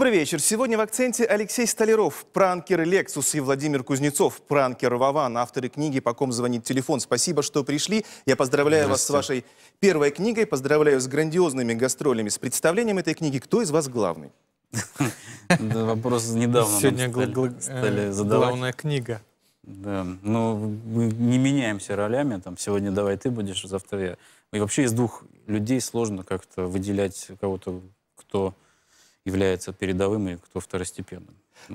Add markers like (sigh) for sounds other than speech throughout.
Добрый вечер. Сегодня в акценте Алексей Столяров, пранкер Lexus и Владимир Кузнецов, пранкер Вован, авторы книги «По ком звонит телефон». Спасибо, что пришли. Я поздравляю вас с вашей первой книгой, поздравляю с грандиозными гастролями, с представлением этой книги. Кто из вас главный? (laughs) Вопрос недавно Сегодня э, стали задавать. Главная книга. Да, ну мы не меняемся ролями, там, сегодня давай ты будешь, завтра я. И вообще из двух людей сложно как-то выделять кого-то, кто является передовым и кто второстепенным.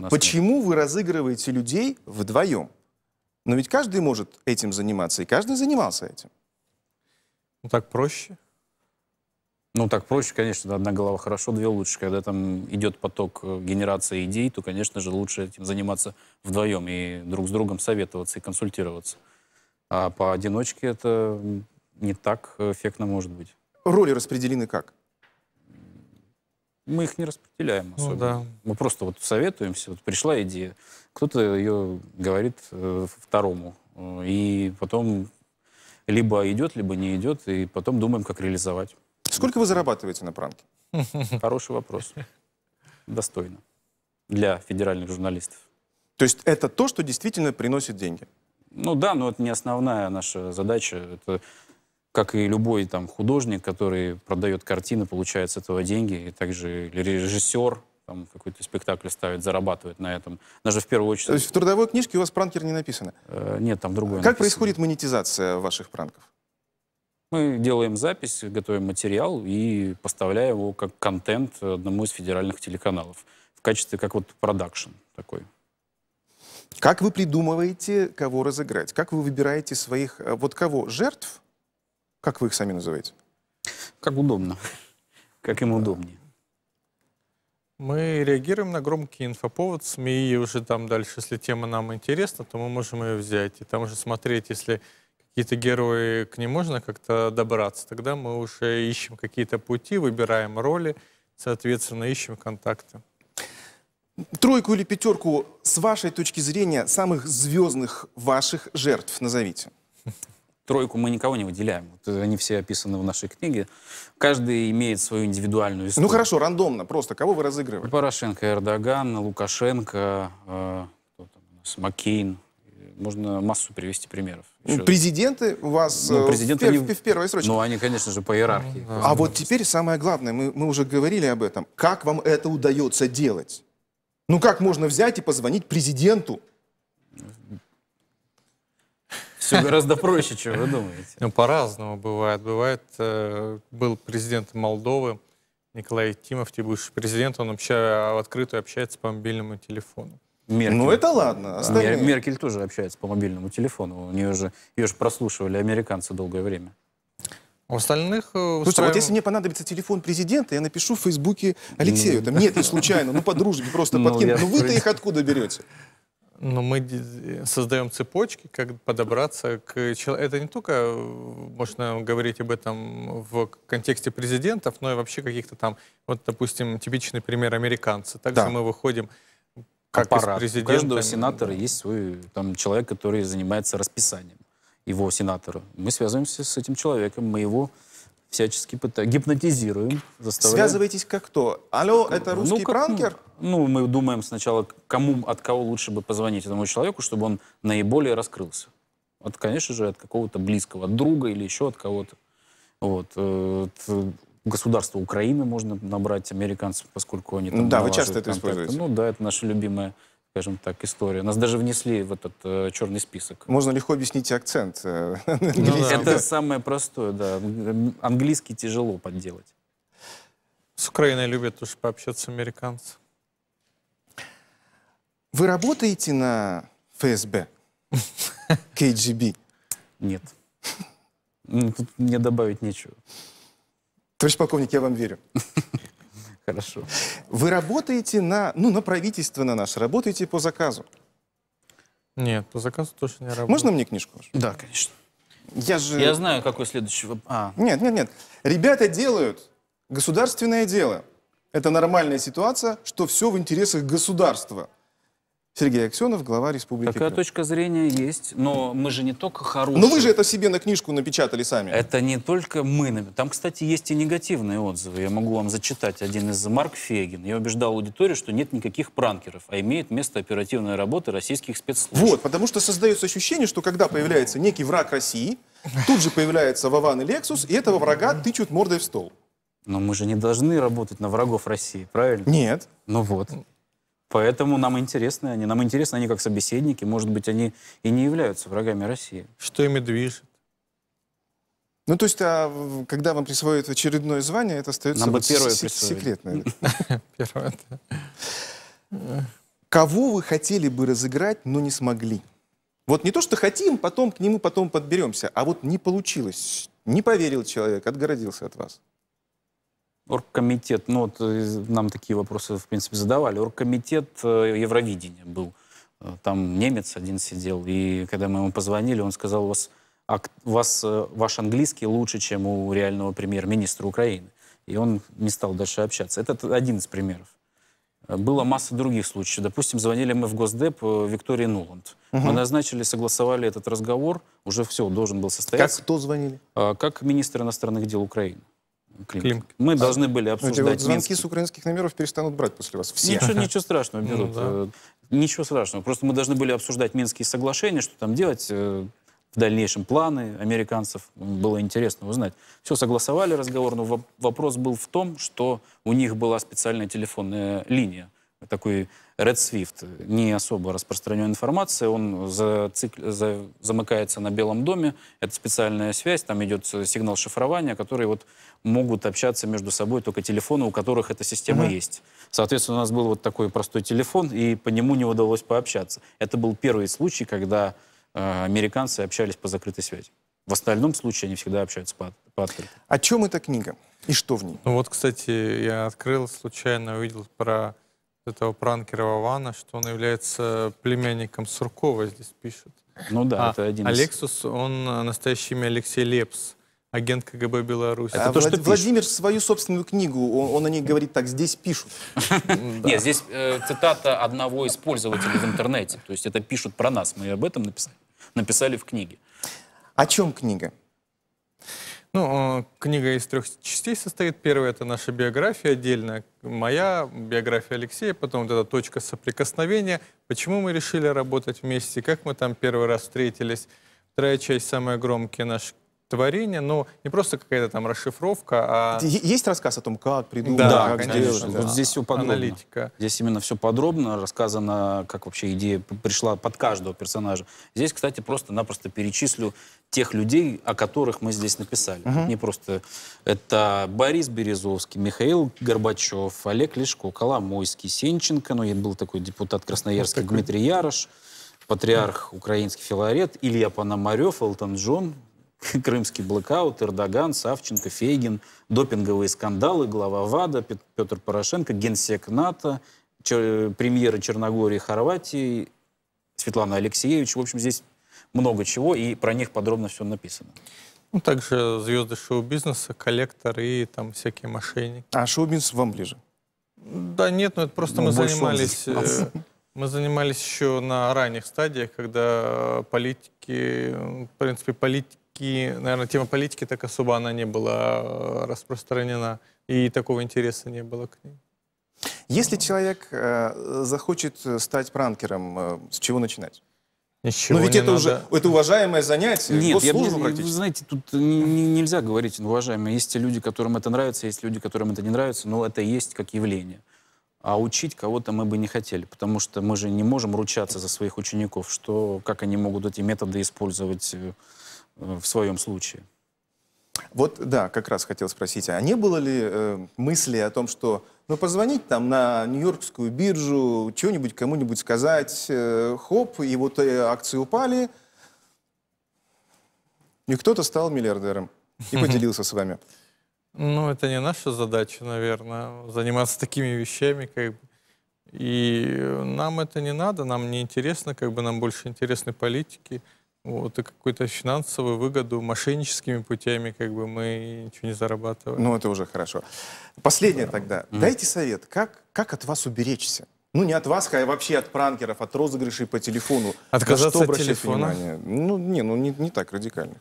Почему нет. вы разыгрываете людей вдвоем? Но ведь каждый может этим заниматься, и каждый занимался этим. Ну так проще. Ну, так проще, конечно, одна голова хорошо, две лучше. Когда там идет поток э, генерации идей, то, конечно же, лучше этим заниматься вдвоем и друг с другом советоваться и консультироваться. А поодиночке это не так эффектно может быть. Роли распределены как? Мы их не распределяем особо. Ну, да. Мы просто вот советуемся. Вот пришла идея. Кто-то ее говорит э, второму. Э, и потом либо идет, либо не идет. И потом думаем, как реализовать. Сколько вы зарабатываете на пранке? (laughs) Хороший вопрос. Достойно. Для федеральных журналистов. То есть это то, что действительно приносит деньги? Ну да, но это не основная наша задача. Это как и любой там художник, который продает картины, получает с этого деньги, и также режиссер, там какой-то спектакль ставит, зарабатывает на этом. Даже в первую очередь... То есть в трудовой книжке у вас пранкер не написано? Э, нет, там другое Как написано. происходит монетизация ваших пранков? Мы делаем запись, готовим материал и поставляем его как контент одному из федеральных телеканалов. В качестве как вот продакшн такой. Как вы придумываете, кого разыграть? Как вы выбираете своих... Э, вот кого? Жертв? Как вы их сами называете? Как удобно. Как им да. удобнее. Мы реагируем на громкий инфоповод СМИ, и уже там дальше, если тема нам интересна, то мы можем ее взять. И там уже смотреть, если какие-то герои к ним можно как-то добраться, тогда мы уже ищем какие-то пути, выбираем роли, соответственно, ищем контакты. Тройку или пятерку, с вашей точки зрения, самых звездных ваших жертв назовите тройку мы никого не выделяем. Вот они все описаны в нашей книге. Каждый имеет свою индивидуальную историю. Ну хорошо, рандомно, просто. Кого вы разыгрывали? Порошенко, Эрдоган, Лукашенко, э, кто там у нас, Маккейн. Можно массу привести примеров. Еще президенты у вас ну, э, президенты в, пер, они, в первой срочке. Ну, они, конечно же, по иерархии. А, а вот теперь самое главное, мы, мы уже говорили об этом. Как вам это удается делать? Ну как можно взять и позвонить президенту? Все гораздо проще, чем вы думаете. Ну По-разному бывает. Бывает, э, был президент Молдовы, Николай Тимов, ты будешь президент, он вообще в открытую общается по мобильному телефону. Меркель. Ну это ладно. Мер, Меркель тоже общается по мобильному телефону. У нее же, ее же прослушивали американцы долгое время. У остальных э, устраиваем... Слушайте, а вот если мне понадобится телефон президента, я напишу в Фейсбуке Алексею. Там нет, не случайно, ну по дружбе просто ну, подкину. Ну вы-то их откуда берете? Но мы э, создаем цепочки, как подобраться к человеку. Это не только э, можно говорить об этом в контексте президентов, но и вообще каких-то там, вот, допустим, типичный пример американцы. Также да. мы выходим как аппарат. из президента. У каждого сенатора есть свой там, человек, который занимается расписанием его сенатора. Мы связываемся с этим человеком, мы его всячески пытаем, гипнотизируем, заставляем. Связываетесь как кто? Алло, это русский ну, как, пранкер? Ну, ну мы думаем сначала, кому, от кого лучше бы позвонить этому человеку, чтобы он наиболее раскрылся. От, конечно же, от какого-то близкого, от друга или еще от кого-то. Вот. Э, от э, государства Украины можно набрать американцев, поскольку они там... Да, вы часто это используете. Ну да, это наша любимая скажем так, история. Нас даже внесли в этот э, черный список. Можно легко объяснить акцент. Э, (laughs) ну это самое простое, да. Английский тяжело подделать. С Украиной любят уж пообщаться американцы. Вы работаете на ФСБ? (laughs) КГБ? Нет. Тут мне добавить нечего. Товарищ полковник, я вам верю. (laughs) Хорошо. Вы работаете на, ну, на правительство на наше, работаете по заказу? Нет, по заказу точно не работаю. Можно мне книжку? Да, конечно. Я же... Я знаю, какой следующий... А. Нет, нет, нет. Ребята делают государственное дело. Это нормальная ситуация, что все в интересах государства. Сергей Аксенов, глава Республики Такая Крым. точка зрения есть, но мы же не только хорошие. Но вы же это себе на книжку напечатали сами. Это не только мы. Там, кстати, есть и негативные отзывы. Я могу вам зачитать один из Марк Фегин. Я убеждал аудиторию, что нет никаких пранкеров, а имеет место оперативная работа российских спецслужб. Вот, потому что создается ощущение, что когда появляется некий враг России, тут же появляется Вован и Лексус, и этого врага тычут мордой в стол. Но мы же не должны работать на врагов России, правильно? Нет. Ну вот. Поэтому нам интересны они. Нам интересны они как собеседники. Может быть, они и не являются врагами России. Что ими движет? Ну, то есть, а, когда вам присвоят очередное звание, это остается вот бы первое секретное. (laughs) Первое, Кого вы хотели бы разыграть, но не смогли? Вот не то, что хотим, потом к нему потом подберемся, а вот не получилось. Не поверил человек, отгородился от вас. Оргкомитет, ну вот э, нам такие вопросы, в принципе, задавали. Оргкомитет э, Евровидения был. Э, там немец один сидел, и когда мы ему позвонили, он сказал, у вас, вас ваш английский лучше, чем у реального премьер-министра Украины. И он не стал дальше общаться. Это один из примеров. Было масса других случаев. Допустим, звонили мы в Госдеп Виктории Нуланд. Угу. Мы назначили, согласовали этот разговор. Уже все, должен был состояться. Как кто звонили? Как министр иностранных дел Украины. Климки. Климки. Мы а должны были обсуждать. Вот звонки Минск. с украинских номеров перестанут брать после вас. Все. Ничего, (laughs) ничего страшного берут. Ну, да. Э, ничего страшного. Просто мы должны были обсуждать Минские соглашения, что там делать э, в дальнейшем планы американцев. Было интересно узнать. Все, согласовали разговор, но вопрос был в том, что у них была специальная телефонная линия такой Red Swift, не особо распространенная информация, он за цикл за... замыкается на Белом доме, это специальная связь, там идет сигнал шифрования, который вот могут общаться между собой только телефоны, у которых эта система Mm -hmm. есть. Соответственно, у нас был вот такой простой телефон, и по нему не удалось пообщаться. Это был первый случай, когда э, американцы общались по закрытой связи. В остальном случае они всегда общаются по, по открытому. О чем эта книга? И что в ней? Ну вот, кстати, я открыл случайно, увидел про этого пранкера Вавана, что он является племянником Суркова, здесь пишет. Ну да, а, это один Алексус, он э, настоящий имя Алексей Лепс, агент КГБ Беларуси. Это а то, Влад... что Владимир свою собственную книгу, он, он о ней говорит так, здесь пишут. (laughs) Нет, здесь э, цитата одного из пользователей в интернете, то есть это пишут про нас, мы об этом написали в книге. О чем книга? Ну, э, книга из трех частей состоит. Первая — это наша биография отдельная моя биография Алексея, потом вот эта точка соприкосновения, почему мы решили работать вместе, как мы там первый раз встретились. Вторая часть, самые громкие наши творение, но ну, не просто какая-то там расшифровка, а... Есть рассказ о том, как придумали, да, как конечно, Да. Вот здесь все подробно. Аналитика. Здесь именно все подробно рассказано, как вообще идея пришла под каждого персонажа. Здесь, кстати, просто-напросто перечислю тех людей, о которых мы здесь написали. Угу. Не просто... Это Борис Березовский, Михаил Горбачев, Олег Лешко, Коломойский, Сенченко, ну, был такой депутат Красноярский, вот такой. Дмитрий Ярош, патриарх украинский Филарет, Илья Пономарев, Элтон Джон, (laughs) крымский блокаут, Эрдоган, Савченко, Фейгин, допинговые скандалы, глава ВАДА, Петр Порошенко, генсек НАТО, чер премьеры Черногории и Хорватии, Светлана Алексеевич. В общем, здесь много чего, и про них подробно все написано. Ну, также звезды шоу-бизнеса, коллекторы и там всякие мошенники. А шоу-бизнес вам ближе? Да нет, ну, это просто ну, мы занимались... Э, мы занимались еще на ранних стадиях, когда э, политики, э, в принципе, политики все наверное, тема политики так особо она не была э, распространена, и такого интереса не было к ней. Если человек э, захочет стать пранкером, э, с чего начинать? Ничего ну, Но ведь это надо. уже это уважаемое занятие. Нет, я, я, вы знаете, тут не, нельзя говорить ну, уважаемые, Есть люди, которым это нравится, есть люди, которым это не нравится, но это есть как явление. А учить кого-то мы бы не хотели, потому что мы же не можем ручаться за своих учеников, что как они могут эти методы использовать э, Э, в своем случае. Вот, да, как раз хотел спросить, а не было ли э, мысли о том, что, ну, позвонить там на Нью-Йоркскую биржу, что нибудь кому-нибудь сказать, э, хоп, и вот э, акции упали, и кто-то стал миллиардером и (laughs) поделился с вами. Ну, это не наша задача, наверное, заниматься такими вещами, как бы. И нам это не надо, нам не интересно, как бы нам больше интересны политики, вот, и какую-то финансовую выгоду мошенническими путями как бы мы ничего не зарабатываем. Ну, это уже хорошо. Последнее да. тогда. Mm. Дайте совет, как, как от вас уберечься? Ну, не от вас, а вообще от пранкеров, от розыгрышей по телефону. Отказаться от телефона? Внимание? Ну, не, ну не, не так радикально.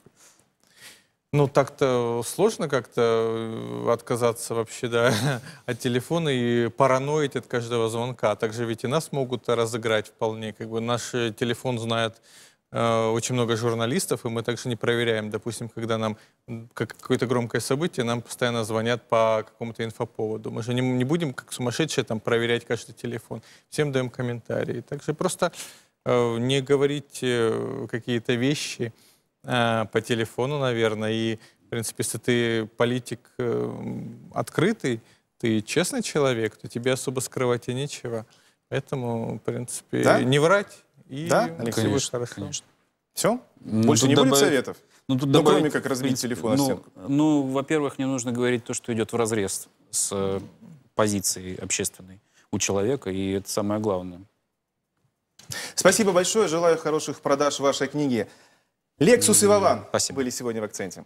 Ну, так-то сложно как-то э, отказаться вообще, да, (laughs) от телефона и параноить от каждого звонка. А Также ведь и нас могут разыграть вполне. Как бы наш э, телефон знает Э, очень много журналистов, и мы также не проверяем. Допустим, когда нам какое-то громкое событие, нам постоянно звонят по какому-то инфоповоду. Мы же не, не будем, как сумасшедшие, там, проверять каждый телефон. Всем даем комментарии. Также просто э, не говорить э, какие-то вещи э, по телефону, наверное. И, в принципе, если ты политик э, открытый, ты честный человек, то тебе особо скрывать и нечего. Поэтому, в принципе, да? не врать и да? Ну, все будет хорошо. Конечно. Все? Ну, Больше не добав... будет советов? Ну, тут ну, добавить... кроме как разбить телефон ну, ну, ну, во-первых, не нужно говорить то, что идет в разрез с э, позицией общественной у человека, и это самое главное. Спасибо большое, желаю хороших продаж вашей книги. Лексус и Вован Спасибо. были сегодня в акценте.